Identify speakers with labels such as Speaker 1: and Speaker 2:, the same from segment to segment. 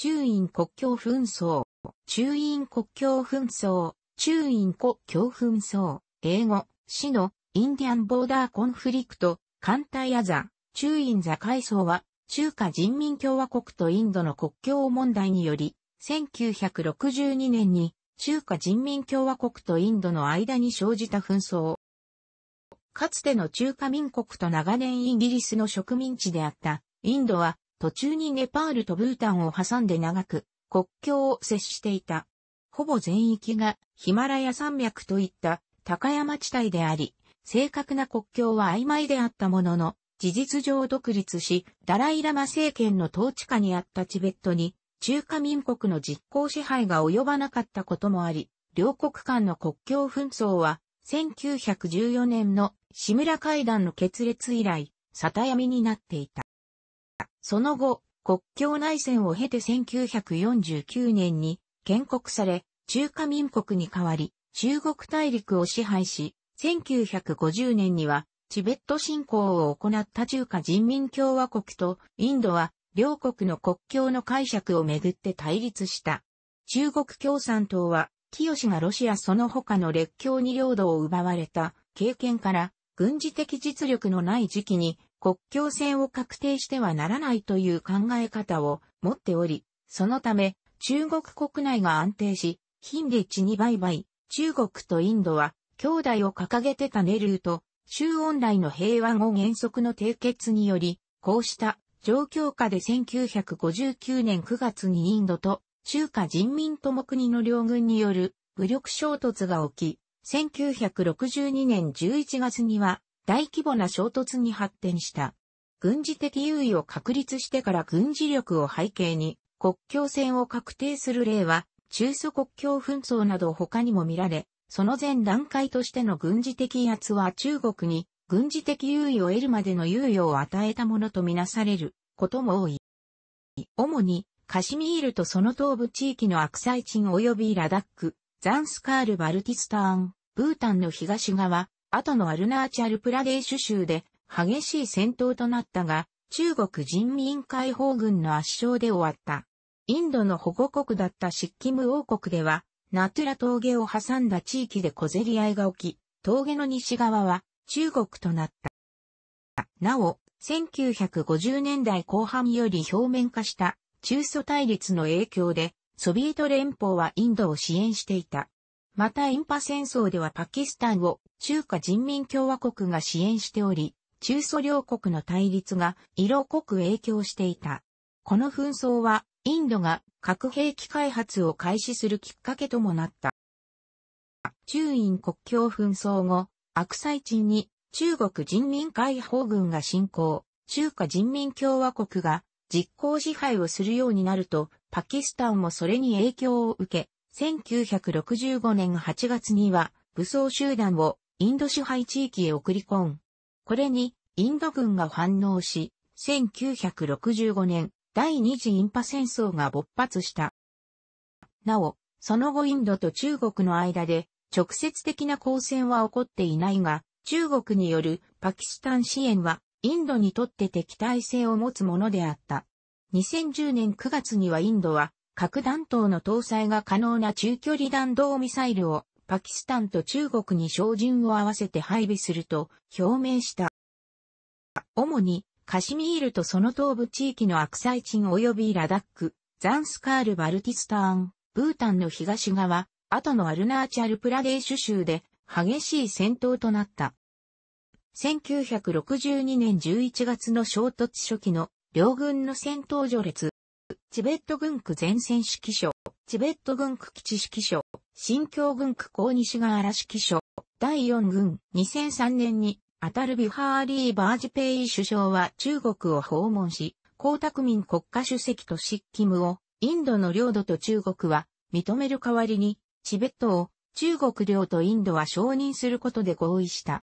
Speaker 1: 中印国境紛争、中印国境紛争、中印国境紛争、英語、死の、インディアンボーダーコンフリクト、艦隊アザ、中印座海層は、中華人民共和国とインドの国境問題により、1962年に中華人民共和国とインドの間に生じた紛争。かつての中華民国と長年イギリスの植民地であったインドは途中にネパールとブータンを挟んで長く国境を接していた。ほぼ全域がヒマラヤ山脈といった高山地帯であり、正確な国境は曖昧であったものの、事実上独立し、ダライラマ政権の統治下にあったチベットに、中華民国の実効支配が及ばなかったこともあり、両国間の国境紛争は、1914年の志村会談の決裂以来、沙闇になっていた。その後、国境内戦を経て1949年に建国され、中華民国に代わり、中国大陸を支配し、1950年にはチベット侵攻を行った中華人民共和国とインドは両国の国境の解釈をめぐって対立した。中国共産党は、清がロシアその他の列強に領土を奪われた経験から、軍事的実力のない時期に国境線を確定してはならないという考え方を持っており、そのため中国国内が安定し、貧利地に売買、中国とインドは兄弟を掲げてたネルーと、周恩来の平和後原則の締結により、こうした状況下で1959年9月にインドと中華人民とも国の両軍による武力衝突が起き、1962年11月には大規模な衝突に発展した。軍事的優位を確立してから軍事力を背景に国境線を確定する例は中ソ国境紛争など他にも見られ、その前段階としての軍事的威圧は中国に軍事的優位を得るまでの猶予を与えたものとみなされることも多い。主にカシミールとその東部地域のアクサイチン及びラダック、ザンスカール・バルティスターン、ブータンの東側、後のアルナーチャルプラデーシュ州で激しい戦闘となったが、中国人民解放軍の圧勝で終わった。インドの保護国だったシッキム王国では、ナトゥラ峠を挟んだ地域で小競り合いが起き、峠の西側は中国となった。なお、1950年代後半より表面化した中ソ対立の影響で、ソビエト連邦はインドを支援していた。またインパ戦争ではパキスタンを中華人民共和国が支援しており、中ソ両国の対立が色濃く影響していた。この紛争はインドが核兵器開発を開始するきっかけともなった。中印国境紛争後、悪災地に中国人民解放軍が侵攻、中華人民共和国が実効支配をするようになると、パキスタンもそれに影響を受け、1965年8月には武装集団をインド支配地域へ送り込ん。これにインド軍が反応し、1965年第二次インパ戦争が勃発した。なお、その後インドと中国の間で直接的な交戦は起こっていないが、中国によるパキスタン支援はインドにとって敵対性を持つものであった。2010年9月にはインドは核弾頭の搭載が可能な中距離弾道ミサイルをパキスタンと中国に照準を合わせて配備すると表明した。主にカシミールとその東部地域のアクサイチン及びラダック、ザンスカール・バルティスターン、ブータンの東側、後のアルナーチャル・プラデーシュ州で激しい戦闘となった。1962年11月の衝突初期の両軍の戦闘序列、チベット軍区前線指揮所、チベット軍区基地指揮所、新疆軍区高西川原指揮所、第四軍、2003年に、アタルビハーリー・バージペイ首相は中国を訪問し、江沢民国家主席と執務を、インドの領土と中国は認める代わりに、チベットを中国領とインドは承認することで合意した。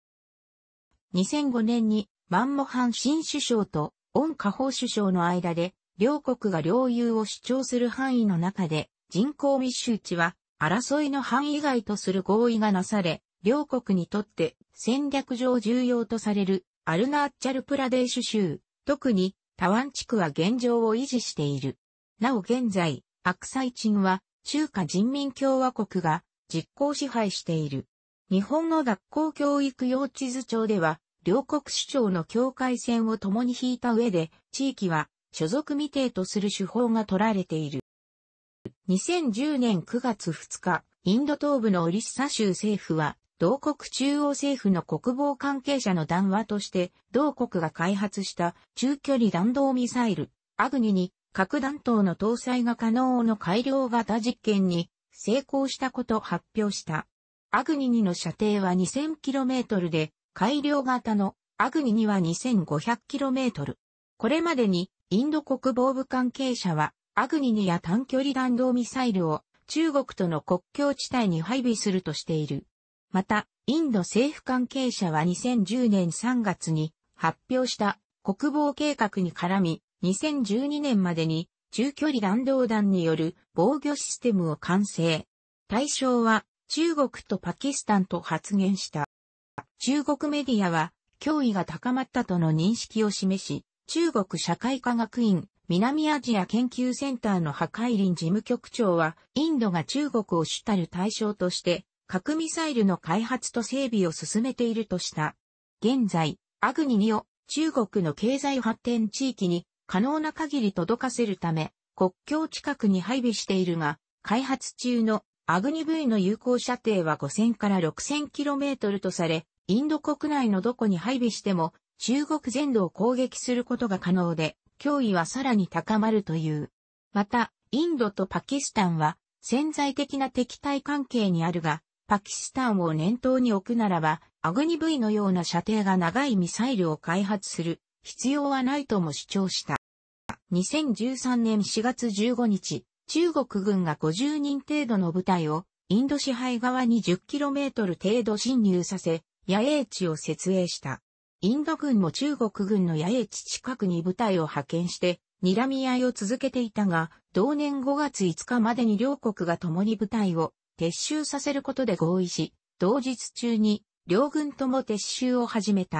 Speaker 1: 2005年に、マンモハン新首相と、オンカホ首相の間で、両国が領有を主張する範囲の中で、人口密集地は争いの範囲外とする合意がなされ、両国にとって戦略上重要とされるアルナーチャルプラデーシュ州、特にタワン地区は現状を維持している。なお現在、アクサイチンは中華人民共和国が実行支配している。日本の学校教育用地図帳では、両国主張の境界線を共に引いた上で、地域は所属未定とする手法が取られている。2010年9月2日、インド東部のオリッサ州政府は、同国中央政府の国防関係者の談話として、同国が開発した中距離弾道ミサイル、アグニに核弾頭の搭載が可能の改良型実験に成功したこと発表した。アグニ2の射程は 2000km で、改良型のアグニ2は 2500km。これまでにインド国防部関係者は、アグニネや短距離弾道ミサイルを中国との国境地帯に配備するとしている。また、インド政府関係者は2010年3月に発表した国防計画に絡み、2012年までに中距離弾道弾による防御システムを完成。対象は中国とパキスタンと発言した。中国メディアは脅威が高まったとの認識を示し、中国社会科学院南アジア研究センターの破壊林事務局長は、インドが中国を主たる対象として、核ミサイルの開発と整備を進めているとした。現在、アグニ2を中国の経済発展地域に可能な限り届かせるため、国境近くに配備しているが、開発中のアグニ V の有効射程は5000から 6000km とされ、インド国内のどこに配備しても中国全土を攻撃することが可能で、脅威はさらに高まるという。また、インドとパキスタンは潜在的な敵対関係にあるが、パキスタンを念頭に置くならば、アグニ V のような射程が長いミサイルを開発する必要はないとも主張した。2013年4月15日、中国軍が50人程度の部隊をインド支配側に 10km 程度侵入させ、野営地を設営した。インド軍も中国軍の野営地近くに部隊を派遣して、睨み合いを続けていたが、同年5月5日までに両国が共に部隊を撤収させることで合意し、同日中に両軍とも撤収を始めた。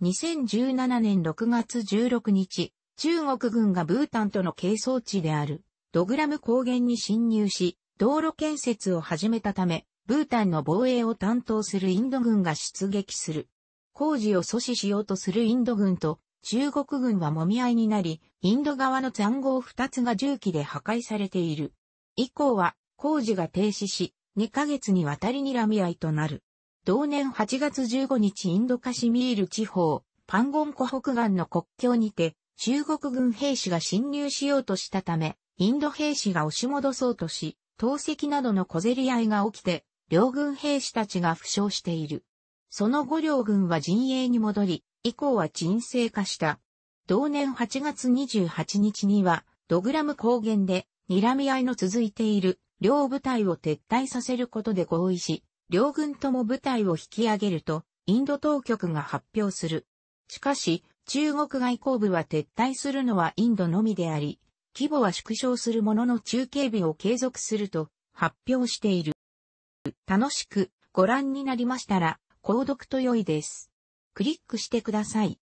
Speaker 1: 2017年6月16日、中国軍がブータンとの係争地であるドグラム高原に侵入し、道路建設を始めたため、ブータンの防衛を担当するインド軍が出撃する。工事を阻止しようとするインド軍と中国軍はもみ合いになり、インド側の残壕二つが重機で破壊されている。以降は工事が停止し、2ヶ月にわたりにらみ合いとなる。同年8月15日インドカシミール地方、パンゴン湖北岸の国境にて、中国軍兵士が侵入しようとしたため、インド兵士が押し戻そうとし、投石などの小競り合いが起きて、両軍兵士たちが負傷している。その後両軍は陣営に戻り、以降は沈静化した。同年8月28日には、ドグラム高原で、睨み合いの続いている両部隊を撤退させることで合意し、両軍とも部隊を引き上げると、インド当局が発表する。しかし、中国外交部は撤退するのはインドのみであり、規模は縮小するものの中継日を継続すると発表している。楽しくご覧になりましたら、購読と良いです。クリックしてください。